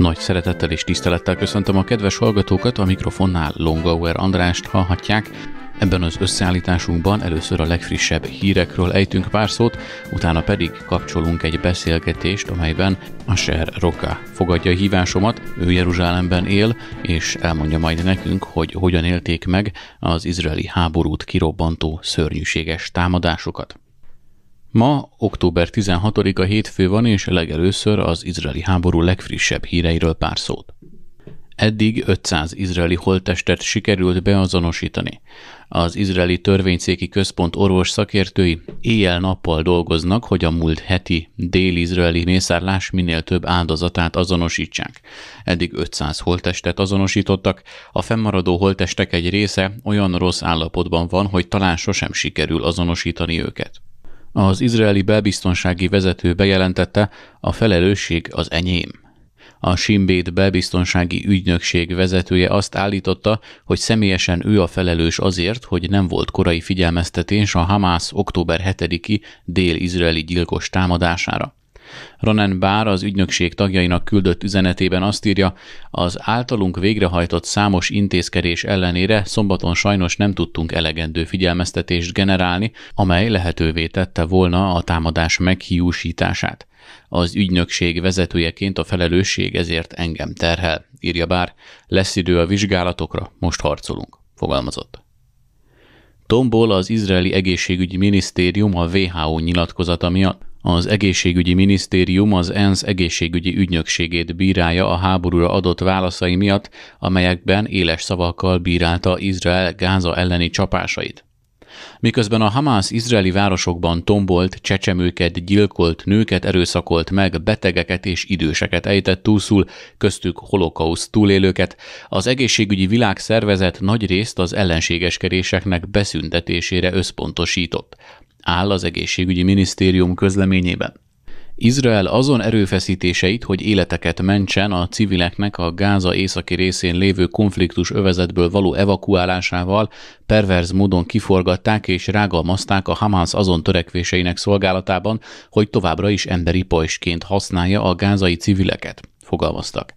Nagy szeretettel és tisztelettel köszöntöm a kedves hallgatókat, a mikrofonnál Longauer Andrást hallhatják. Ebben az összeállításunkban először a legfrissebb hírekről ejtünk pár szót, utána pedig kapcsolunk egy beszélgetést, amelyben Asher Roka fogadja a hívásomat, ő Jeruzsálemben él, és elmondja majd nekünk, hogy hogyan élték meg az izraeli háborút kirobbantó szörnyűséges támadásokat. Ma, október 16-a hétfő van, és legelőször az izraeli háború legfrissebb híreiről pár szót. Eddig 500 izraeli holttestet sikerült beazonosítani. Az izraeli törvényszéki központ orvos szakértői éjjel-nappal dolgoznak, hogy a múlt heti dél-izraeli mészárlás minél több áldozatát azonosítsák. Eddig 500 holttestet azonosítottak, a fennmaradó holttestek egy része olyan rossz állapotban van, hogy talán sosem sikerül azonosítani őket. Az izraeli belbiztonsági vezető bejelentette, a felelősség az enyém. A Simbét belbiztonsági ügynökség vezetője azt állította, hogy személyesen ő a felelős azért, hogy nem volt korai figyelmeztetés a Hamász október 7-i dél-izraeli gyilkos támadására. Ronan Bár az ügynökség tagjainak küldött üzenetében azt írja, az általunk végrehajtott számos intézkedés ellenére szombaton sajnos nem tudtunk elegendő figyelmeztetést generálni, amely lehetővé tette volna a támadás meghiúsítását. Az ügynökség vezetőjeként a felelősség ezért engem terhel, írja bár, lesz idő a vizsgálatokra, most harcolunk, fogalmazott. Tomból az izraeli egészségügyi minisztérium a WHO nyilatkozata miatt az egészségügyi minisztérium az ENSZ egészségügyi ügynökségét bírálja a háborúra adott válaszai miatt, amelyekben éles szavakkal bírálta Izrael Gáza elleni csapásait. Miközben a Hamas izraeli városokban tombolt, csecsemőket, gyilkolt, nőket erőszakolt meg, betegeket és időseket ejtett túlszul, köztük holokauszt túlélőket, az egészségügyi világszervezet nagy részt az ellenségeskedéseknek beszüntetésére összpontosított áll az egészségügyi minisztérium közleményében. Izrael azon erőfeszítéseit, hogy életeket mentsen a civileknek a Gáza északi részén lévő konfliktus övezetből való evakuálásával perverz módon kiforgatták és rágalmazták a Hamász azon törekvéseinek szolgálatában, hogy továbbra is emberi pajsként használja a gázai civileket fogalmaztak.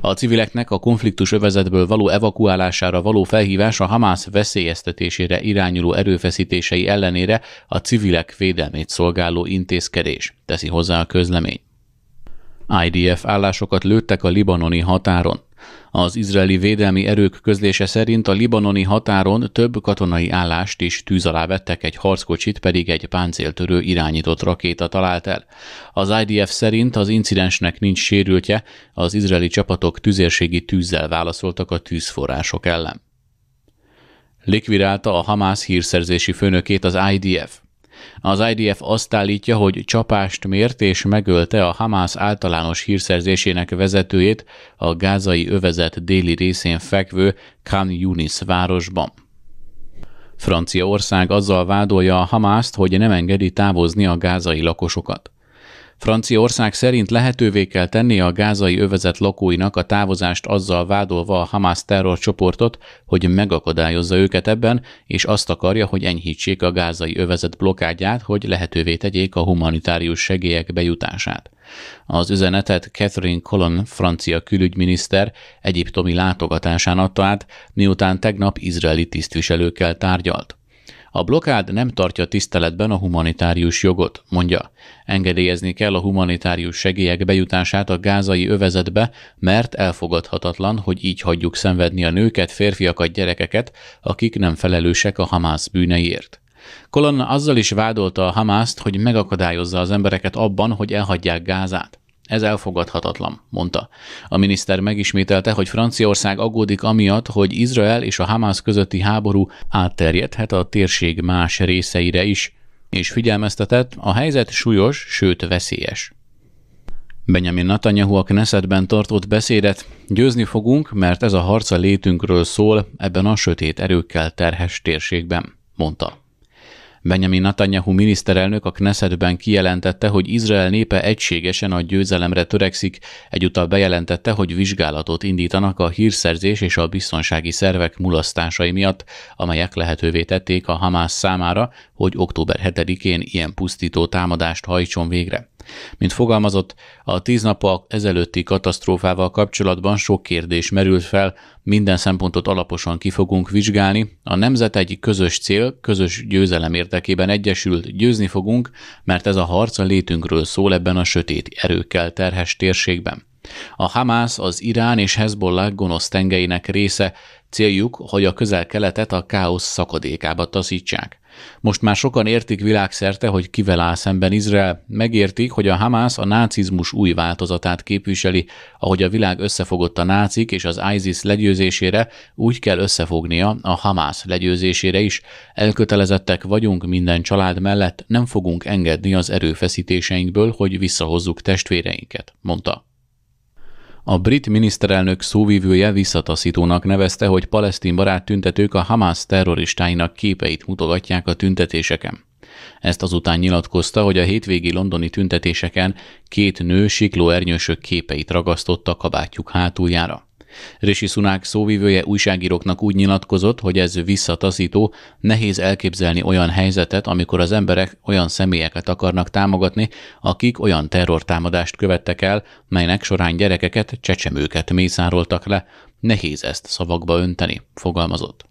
A civileknek a konfliktus övezetből való evakuálására való felhívás a Hamász veszélyeztetésére irányuló erőfeszítései ellenére a civilek védelmét szolgáló intézkedés, teszi hozzá a közlemény. IDF állásokat lőttek a libanoni határon. Az izraeli védelmi erők közlése szerint a libanoni határon több katonai állást is tűz alá vettek, egy harckocsit pedig egy páncéltörő irányított rakéta talált el. Az IDF szerint az incidensnek nincs sérültje, az izraeli csapatok tüzérségi tűzzel válaszoltak a tűzforrások ellen. Likvidálta a Hamász hírszerzési főnökét az IDF. Az IDF azt állítja, hogy csapást mért és megölte a Hamász általános hírszerzésének vezetőjét a gázai övezet déli részén fekvő Khan Yunis városban. Franciaország azzal vádolja a Hamászt, hogy nem engedi távozni a gázai lakosokat. Franciaország szerint lehetővé kell tenni a gázai övezet lakóinak a távozást azzal vádolva a Hamas terrorcsoportot, hogy megakadályozza őket ebben, és azt akarja, hogy enyhítsék a gázai övezet blokádját, hogy lehetővé tegyék a humanitárius segélyek bejutását. Az üzenetet Catherine Colon francia külügyminiszter egyiptomi látogatásán adta át, miután tegnap izraeli tisztviselőkkel tárgyalt. A blokád nem tartja tiszteletben a humanitárius jogot, mondja. Engedélyezni kell a humanitárius segélyek bejutását a gázai övezetbe, mert elfogadhatatlan, hogy így hagyjuk szenvedni a nőket, férfiakat, gyerekeket, akik nem felelősek a Hamász bűneiért. Kolonna azzal is vádolta a Hamászt, hogy megakadályozza az embereket abban, hogy elhagyják Gázát. Ez elfogadhatatlan, mondta. A miniszter megismételte, hogy Franciaország aggódik amiatt, hogy Izrael és a Hamász közötti háború átterjedhet a térség más részeire is, és figyelmeztetett, a helyzet súlyos, sőt veszélyes. Benjamin Netanyahu a Knessetben tartott beszédet, győzni fogunk, mert ez a harca létünkről szól ebben a sötét erőkkel terhes térségben, mondta. Benjamin Netanyahu miniszterelnök a Knessetben kijelentette, hogy Izrael népe egységesen a győzelemre törekszik, egyúttal bejelentette, hogy vizsgálatot indítanak a hírszerzés és a biztonsági szervek mulasztásai miatt, amelyek lehetővé tették a Hamász számára, hogy október 7-én ilyen pusztító támadást hajtson végre. Mint fogalmazott, a tíz nap ezelőtti katasztrófával kapcsolatban sok kérdés merült fel, minden szempontot alaposan ki fogunk vizsgálni. A nemzet egy közös cél, közös győzelem érdekében egyesült, győzni fogunk, mert ez a harc a létünkről szól ebben a sötét erőkkel terhes térségben. A Hamász az Irán és Hezbollah gonosz tengeinek része, céljuk, hogy a közel-keletet a káosz szakadékába taszítsák. Most már sokan értik világszerte, hogy kivel áll szemben Izrael, megértik, hogy a Hamász a nácizmus új változatát képviseli, ahogy a világ összefogott a nácik és az ISIS legyőzésére, úgy kell összefognia a Hamász legyőzésére is. Elkötelezettek vagyunk minden család mellett, nem fogunk engedni az erőfeszítéseinkből, hogy visszahozzuk testvéreinket, mondta. A brit miniszterelnök szóvívője visszataszítónak nevezte, hogy palesztin barát tüntetők a Hamas terroristáinak képeit mutogatják a tüntetéseken. Ezt azután nyilatkozta, hogy a hétvégi londoni tüntetéseken két nő siklóernyősök képeit ragasztotta kabátjuk hátuljára. Rishi Sunak szóvivője újságíróknak úgy nyilatkozott, hogy ez visszataszító, nehéz elképzelni olyan helyzetet, amikor az emberek olyan személyeket akarnak támogatni, akik olyan terrortámadást követtek el, melynek során gyerekeket, csecsemőket mészároltak le. Nehéz ezt szavakba önteni, fogalmazott.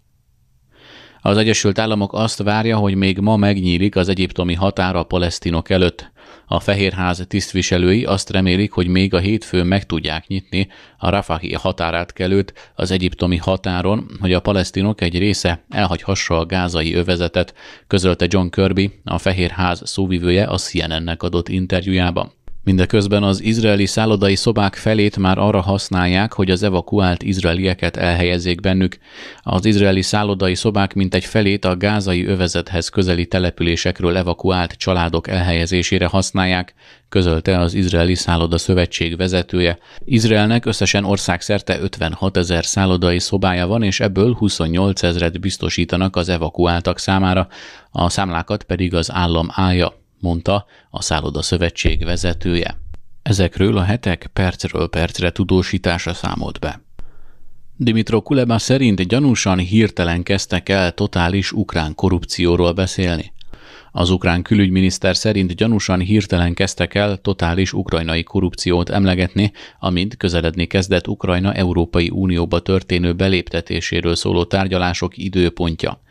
Az Egyesült Államok azt várja, hogy még ma megnyílik az egyiptomi határa a palesztinok előtt. A Fehérház tisztviselői azt remélik, hogy még a hétfőn meg tudják nyitni a Rafahi határátkelőt az egyiptomi határon, hogy a palesztinok egy része elhagyhassa a gázai övezetet, közölte John Kirby, a Fehérház szóvivője a CNN-nek adott interjújában. Mindeközben az izraeli szállodai szobák felét már arra használják, hogy az evakuált izraelieket elhelyezzék bennük. Az izraeli szállodai szobák mintegy felét a gázai övezethez közeli településekről evakuált családok elhelyezésére használják, közölte az izraeli szálloda szövetség vezetője. Izraelnek összesen országszerte 56 ezer szállodai szobája van, és ebből 28 ezeret biztosítanak az evakuáltak számára, a számlákat pedig az állam állja mondta a szálloda szövetség vezetője. Ezekről a hetek percről percre tudósítása számolt be. Dimitro Kuleba szerint gyanúsan hirtelen kezdtek el totális ukrán korrupcióról beszélni. Az ukrán külügyminiszter szerint gyanúsan hirtelen kezdtek el totális ukrajnai korrupciót emlegetni, amint közeledni kezdett Ukrajna Európai Unióba történő beléptetéséről szóló tárgyalások időpontja.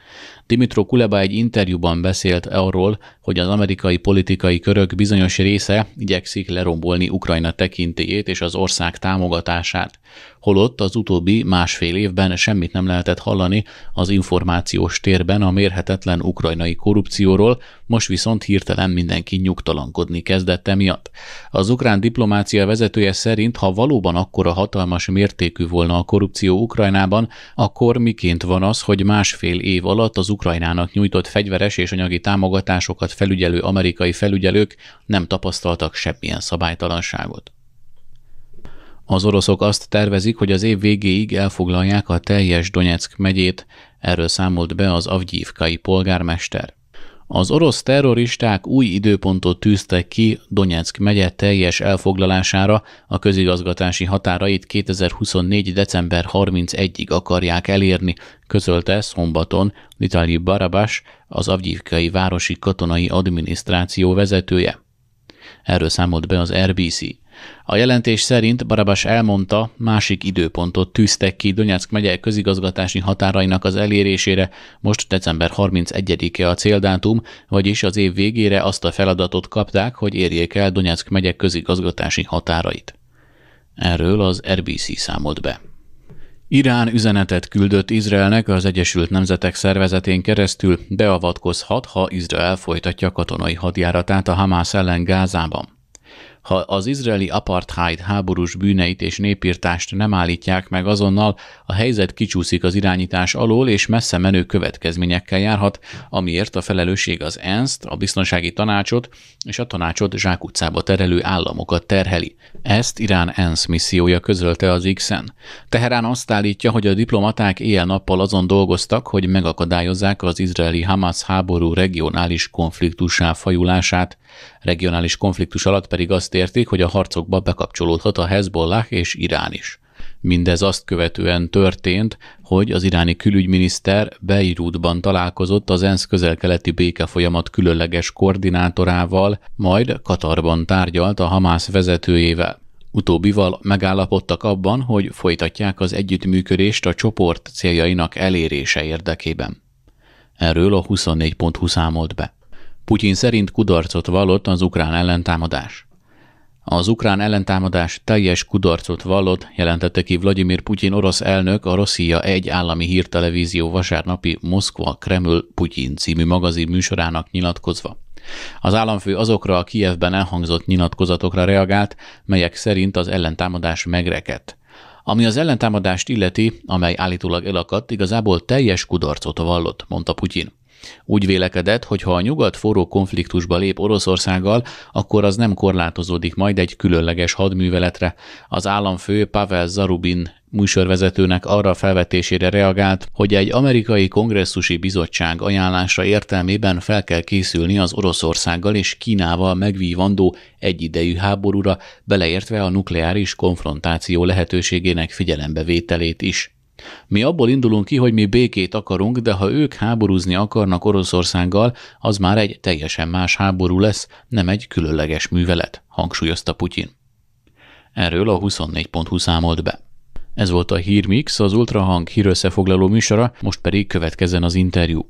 Dimitro Kuleba egy interjúban beszélt arról, hogy az amerikai politikai körök bizonyos része igyekszik lerombolni Ukrajna tekintélyét és az ország támogatását, holott az utóbbi másfél évben semmit nem lehetett hallani az információs térben a mérhetetlen ukrajnai korrupcióról, most viszont hirtelen mindenki nyugtalankodni kezdett emiatt. Az ukrán diplomácia vezetője szerint, ha valóban akkora hatalmas mértékű volna a korrupció Ukrajnában, akkor miként van az, hogy másfél év alatt az Ukrajnának nyújtott fegyveres és anyagi támogatásokat felügyelő amerikai felügyelők nem tapasztaltak semmilyen szabálytalanságot. Az oroszok azt tervezik, hogy az év végéig elfoglalják a teljes Donetsk megyét, erről számolt be az Avgyívkai polgármester. Az orosz terroristák új időpontot tűztek ki Donetsk megye teljes elfoglalására, a közigazgatási határait 2024. december 31-ig akarják elérni, közölte szombaton Vitali Barabás, az Avgyivkai Városi Katonai Adminisztráció vezetője. Erről számolt be az RBC. A jelentés szerint Barabás elmondta, másik időpontot tűztek ki Donyack megye közigazgatási határainak az elérésére, most december 31-e a céldátum, vagyis az év végére azt a feladatot kapták, hogy érjék el Donyack megye közigazgatási határait. Erről az RBC számolt be. Irán üzenetet küldött Izraelnek az Egyesült Nemzetek Szervezetén keresztül, beavatkozhat, ha Izrael folytatja katonai hadjáratát a Hamász ellen Gázában. Ha az izraeli apartheid háborús bűneit és népírtást nem állítják meg azonnal, a helyzet kicsúszik az irányítás alól és messze menő következményekkel járhat, amiért a felelősség az ensz a biztonsági tanácsot és a tanácsot zsákutcába terelő államokat terheli. Ezt Irán ENSZ missziója közölte az X-en. Teherán azt állítja, hogy a diplomaták éjjel-nappal azon dolgoztak, hogy megakadályozzák az izraeli Hamas háború regionális konfliktusá fajulását, Regionális konfliktus alatt pedig azt értik, hogy a harcokba bekapcsolódhat a Hezbollah és Irán is. Mindez azt követően történt, hogy az iráni külügyminiszter Beirutban találkozott az ENSZ közelkeleti békefolyamat különleges koordinátorával, majd Katarban tárgyalt a Hamász vezetőjével. Utóbbival megállapodtak abban, hogy folytatják az együttműködést a csoport céljainak elérése érdekében. Erről a 24.20 számolt be. Putyin szerint kudarcot vallott az ukrán ellentámadás. Az ukrán ellentámadás teljes kudarcot vallott, jelentette ki Vladimir Putyin orosz elnök a Rosszia egy állami hírtelevízió vasárnapi Moszkva Kreml Putyin című magazin műsorának nyilatkozva. Az államfő azokra a Kievben elhangzott nyilatkozatokra reagált, melyek szerint az ellentámadás megrekedt. Ami az ellentámadást illeti, amely állítólag elakadt, igazából teljes kudarcot vallott, mondta Putyin. Úgy vélekedett, hogy ha a nyugat forró konfliktusba lép Oroszországgal, akkor az nem korlátozódik majd egy különleges hadműveletre. Az államfő Pavel Zarubin műsorvezetőnek arra felvetésére reagált, hogy egy amerikai kongresszusi bizottság ajánlása értelmében fel kell készülni az Oroszországgal és Kínával megvívandó egyidejű háborúra, beleértve a nukleáris konfrontáció lehetőségének figyelembevételét is. Mi abból indulunk ki, hogy mi békét akarunk, de ha ők háborúzni akarnak Oroszországgal, az már egy teljesen más háború lesz, nem egy különleges művelet, hangsúlyozta Putyin. Erről a 24.20 számolt be. Ez volt a Hírmix, az Ultrahang hírösszefoglaló műsora, most pedig következzen az interjú.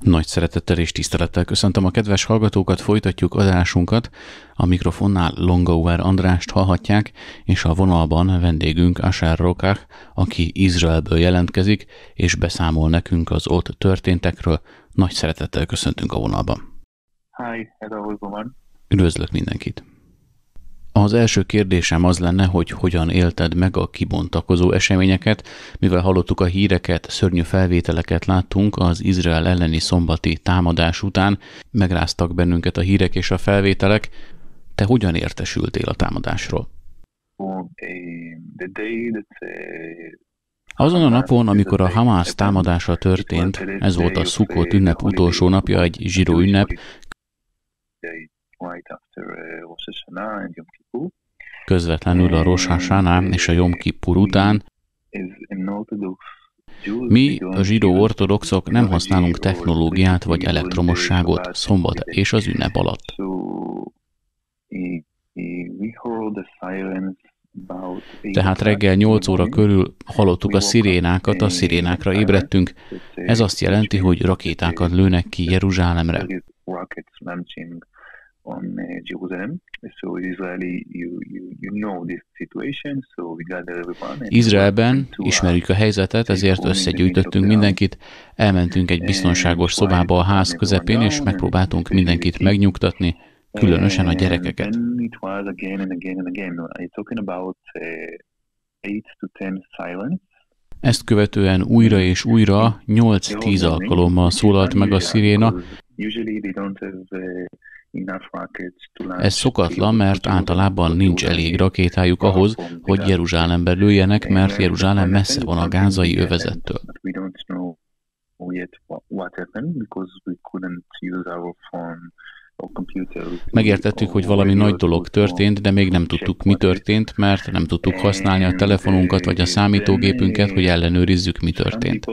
Nagy szeretettel és tisztelettel köszöntöm a kedves hallgatókat, folytatjuk adásunkat. A mikrofonnál Longower Andrást hallhatják, és a vonalban vendégünk Asher Rokach, aki Izraelből jelentkezik, és beszámol nekünk az ott történtekről. Nagy szeretettel köszöntünk a vonalban. Hi, hello everyone. Üdvözlök mindenkit. Az első kérdésem az lenne, hogy hogyan élted meg a kibontakozó eseményeket, mivel hallottuk a híreket, szörnyű felvételeket láttunk az Izrael elleni szombati támadás után, megráztak bennünket a hírek és a felvételek. Te hogyan értesültél a támadásról? Azon a napon, amikor a Hamász támadása történt, ez volt a Szukott ünnep utolsó napja, egy zsíró ünnep, right after eh, Rosh Hashanah and Yom Kippur. Közvetlenül a Rosh Hashanah és a Yom Kippur után mi, a zsidó ortodoxok nem használunk technológiát vagy elektromosságot szombat és az ünnep alatt. Eh, eh, Tehát reggel 8 óra körül hallottuk a szirénákat, a szirénákra ébredtünk. Ez azt jelenti, hogy rakétákat lőnek ki Jeruzsálemre on uh, Jerusalem. So Israeli, you, you, you know this situation, so we gather everyone. Izraelben ismerjük a uh, helyzetet, ezért összegyűjtöttünk mindenkit, elmentünk egy biztonságos szobába a ház közepén, és megpróbáltunk mindenkit megnyugtatni, különösen a gyerekeket. Ezt követően újra és újra 8-10 alkalommal szólalt meg a sziréna, ez szokatlan, mert általában nincs elég rakétájuk ahhoz, hogy Jeruzsálembe lőjenek, mert Jeruzsálem messze van a gázai övezettől. Megértettük, hogy valami nagy dolog történt, de még nem tudtuk, mi történt, mert nem tudtuk használni a telefonunkat vagy a számítógépünket, hogy ellenőrizzük, mi történt.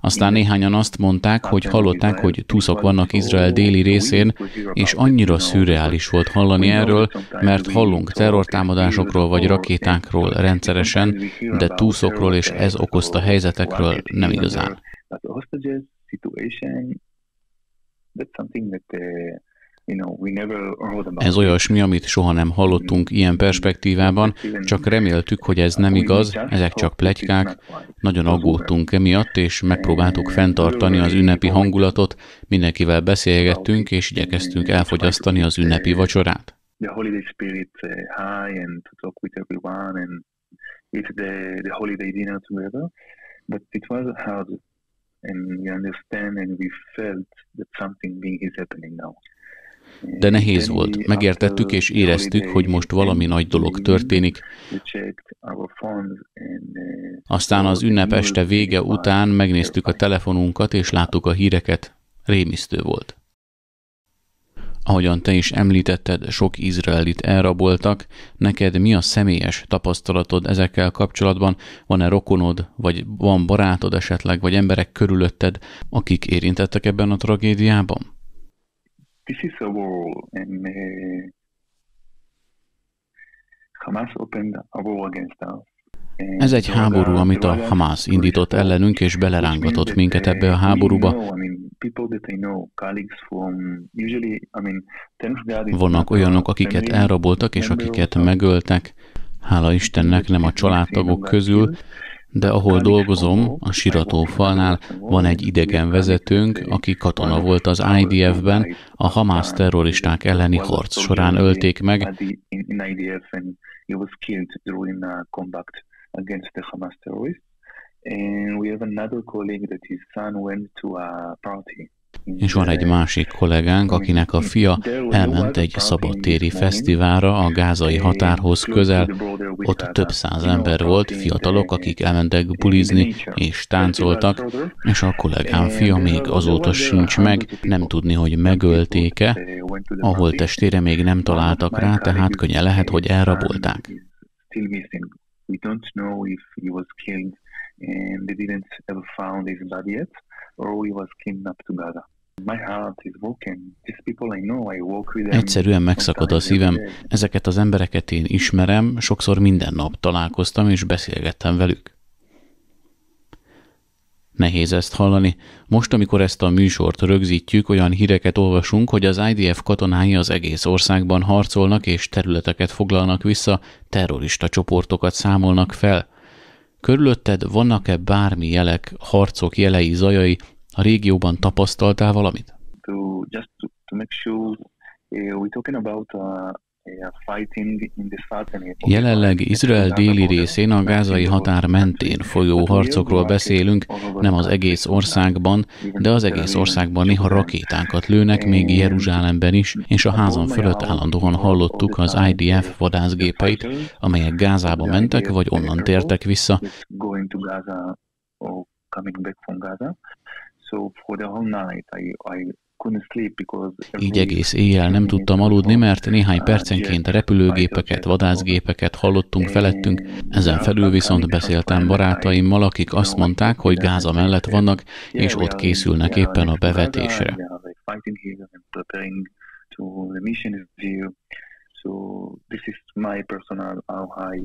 Aztán néhányan azt mondták, hogy hallották, hogy túszok vannak Izrael déli részén, és annyira szürreális volt hallani erről, mert hallunk terrortámadásokról vagy rakétákról rendszeresen, de túszokról és ez okozta helyzetekről nem igazán. But hostages situation, that's something that uh, ez olyasmi, amit soha nem hallottunk mm-hmm. ilyen perspektívában, csak reméltük, hogy ez nem igaz, ezek csak plegykák. Nagyon aggódtunk emiatt, és megpróbáltuk fenntartani az ünnepi hangulatot, mindenkivel beszélgettünk, és igyekeztünk mm-hmm. elfogyasztani az uh, ünnepi vacsorát. Uh, but it was hard and we understand and we felt that something big is happening now. De nehéz volt. Megértettük és éreztük, hogy most valami nagy dolog történik. Uh, Aztán az ünnep este vége után megnéztük a telefonunkat és láttuk a híreket. Rémisztő volt. Ahogyan te is említetted, sok izraelit elraboltak. Neked mi a személyes tapasztalatod ezekkel kapcsolatban? Van-e rokonod, vagy van barátod esetleg, vagy emberek körülötted, akik érintettek ebben a tragédiában? This is a war, and uh, Hamas opened a war against us. Ez egy háború, amit a Hamász indított ellenünk, és belerángatott minket ebbe a háborúba. Vannak olyanok, akiket elraboltak, és akiket megöltek. Hála Istennek nem a családtagok közül, de ahol dolgozom, a falnál van egy idegen vezetőnk, aki katona volt az IDF-ben, a Hamász terroristák elleni harc során ölték meg against the Hamas terrorists. And we have another colleague that his son went to a party. És van egy másik kollégánk, akinek a fia elment egy szabadtéri fesztiválra a gázai határhoz közel. Ott több száz ember volt, fiatalok, akik elmentek bulizni és táncoltak, és a kollégám fia még uh, azóta sincs meg, nem tudni, hogy megölték-e. Uh, a még nem találtak rá, tehát könnyen lehet, hogy elrabolták. We don't know if he was killed and they didn't ever found his body yet, or he was kidnapped to Gaza. Egyszerűen megszakad a szívem. Ezeket az embereket én ismerem, sokszor minden nap találkoztam és beszélgettem velük. Nehéz ezt hallani. Most, amikor ezt a műsort rögzítjük, olyan híreket olvasunk, hogy az IDF katonái az egész országban harcolnak és területeket foglalnak vissza, terrorista csoportokat számolnak fel. Körülötted vannak-e bármi jelek, harcok jelei, zajai? A régióban tapasztaltál valamit? To, just to, to make sure, eh, we're talking about uh, Jelenleg Izrael déli részén a gázai határ mentén folyó harcokról beszélünk, nem az egész országban, de az egész országban néha rakétákat lőnek, még Jeruzsálemben is, és a házon fölött állandóan hallottuk az IDF vadászgépeit, amelyek Gázába mentek, vagy onnan tértek vissza. So for the whole night I, I így egész éjjel nem tudtam aludni, mert néhány percenként repülőgépeket, vadászgépeket hallottunk felettünk, ezen felül viszont beszéltem barátaimmal, akik azt mondták, hogy Gáza mellett vannak, és ott készülnek éppen a bevetésre.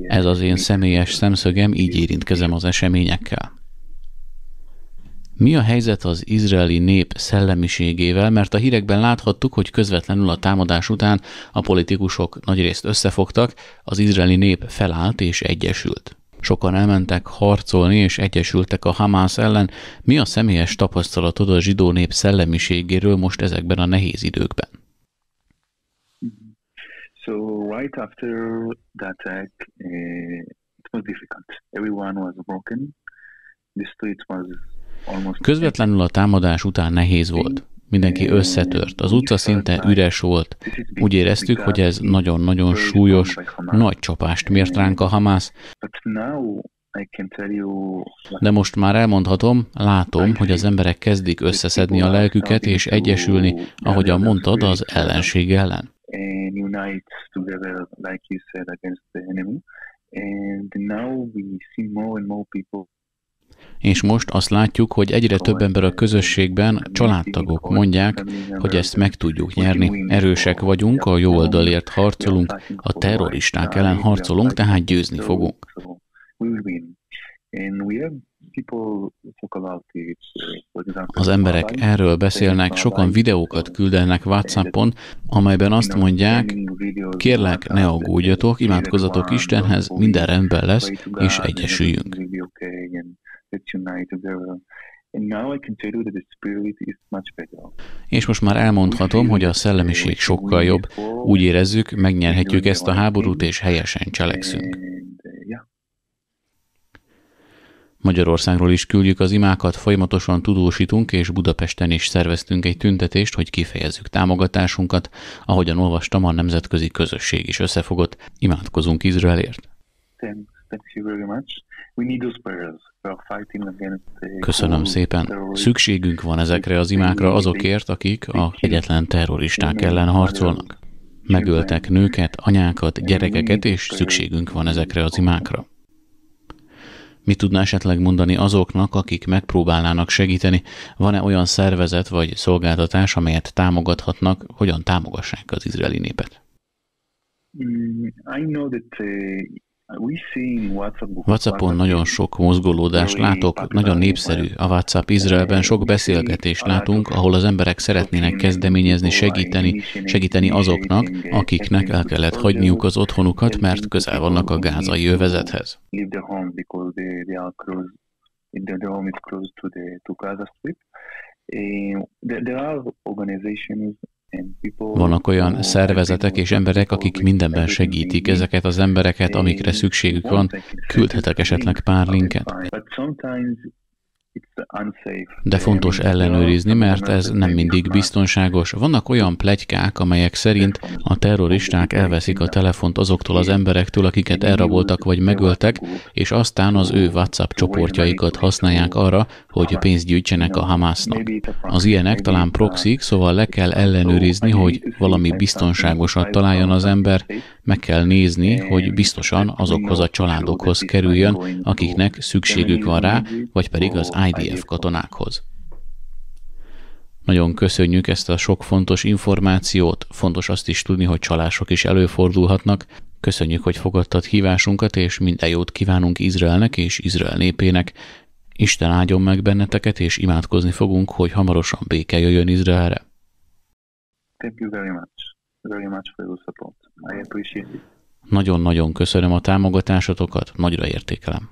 Ez az én személyes szemszögem, így érintkezem az eseményekkel. Mi a helyzet az izraeli nép szellemiségével, mert a hírekben láthattuk, hogy közvetlenül a támadás után a politikusok nagyrészt összefogtak, az izraeli nép felállt és egyesült. Sokan elmentek harcolni és egyesültek a Hamász ellen. Mi a személyes tapasztalatod a zsidó nép szellemiségéről most ezekben a nehéz időkben? So right after the attack, eh, it was difficult. Everyone was broken. The street was Közvetlenül a támadás után nehéz volt. Mindenki összetört, az utca szinte üres volt. Úgy éreztük, hogy ez nagyon-nagyon súlyos, nagy csapást mért ránk a Hamász, de most már elmondhatom, látom, hogy az emberek kezdik összeszedni a lelküket és egyesülni, ahogyan mondtad, az ellenség ellen és most azt látjuk, hogy egyre több ember a közösségben, családtagok mondják, hogy ezt meg tudjuk nyerni. Erősek vagyunk, a jó oldalért harcolunk, a terroristák ellen harcolunk, tehát győzni fogunk. Az emberek erről beszélnek, sokan videókat küldenek WhatsAppon, amelyben azt mondják, kérlek, ne aggódjatok, imádkozatok Istenhez, minden rendben lesz, és egyesüljünk the és most már elmondhatom, hogy a szellemiség sokkal jobb. Úgy érezzük, megnyerhetjük ezt a háborút, és helyesen cselekszünk. Uh, Magyarországról is küldjük az imákat, folyamatosan tudósítunk, és Budapesten is szerveztünk egy tüntetést, hogy kifejezzük támogatásunkat. Ahogyan olvastam, a nemzetközi közösség is összefogott. Imádkozunk Izraelért. thank you very much. Köszönöm szépen. Szükségünk van ezekre az imákra azokért, akik a egyetlen terroristák ellen harcolnak. Megöltek nőket, anyákat, gyerekeket, és szükségünk van ezekre az imákra. Mit tudna esetleg mondani azoknak, akik megpróbálnának segíteni? Van-e olyan szervezet vagy szolgáltatás, amelyet támogathatnak? Hogyan támogassák az izraeli népet? Mm, I know that uh, WhatsAppon nagyon sok mozgolódást látok, nagyon népszerű. A WhatsApp Izraelben sok beszélgetést látunk, ahol az emberek szeretnének kezdeményezni, segíteni, segíteni azoknak, akiknek el kellett hagyniuk az otthonukat, mert közel vannak a gázai övezethez. There are organizations vannak olyan szervezetek és emberek, akik mindenben segítik ezeket az embereket, amikre szükségük van. Küldhetek esetleg pár linket. De fontos ellenőrizni, mert ez nem mindig biztonságos. Vannak olyan plegykák, amelyek szerint a terroristák elveszik a telefont azoktól az emberektől, akiket elraboltak vagy megöltek, és aztán az ő WhatsApp csoportjaikat használják arra, hogy pénzt gyűjtsenek a Hamásznak. Az ilyenek talán proxik, szóval le kell ellenőrizni, hogy valami biztonságosat találjon az ember, meg kell nézni, hogy biztosan azokhoz a családokhoz kerüljön, akiknek szükségük van rá, vagy pedig az IDF katonákhoz. Nagyon köszönjük ezt a sok fontos információt, fontos azt is tudni, hogy csalások is előfordulhatnak. Köszönjük, hogy fogadtad hívásunkat, és minden jót kívánunk Izraelnek és Izrael népének. Isten áldjon meg benneteket, és imádkozni fogunk, hogy hamarosan béke jöjjön Izraelre. Thank you very much. Very much for your support. I appreciate it. Nagyon-nagyon köszönöm a támogatásotokat, nagyra értékelem.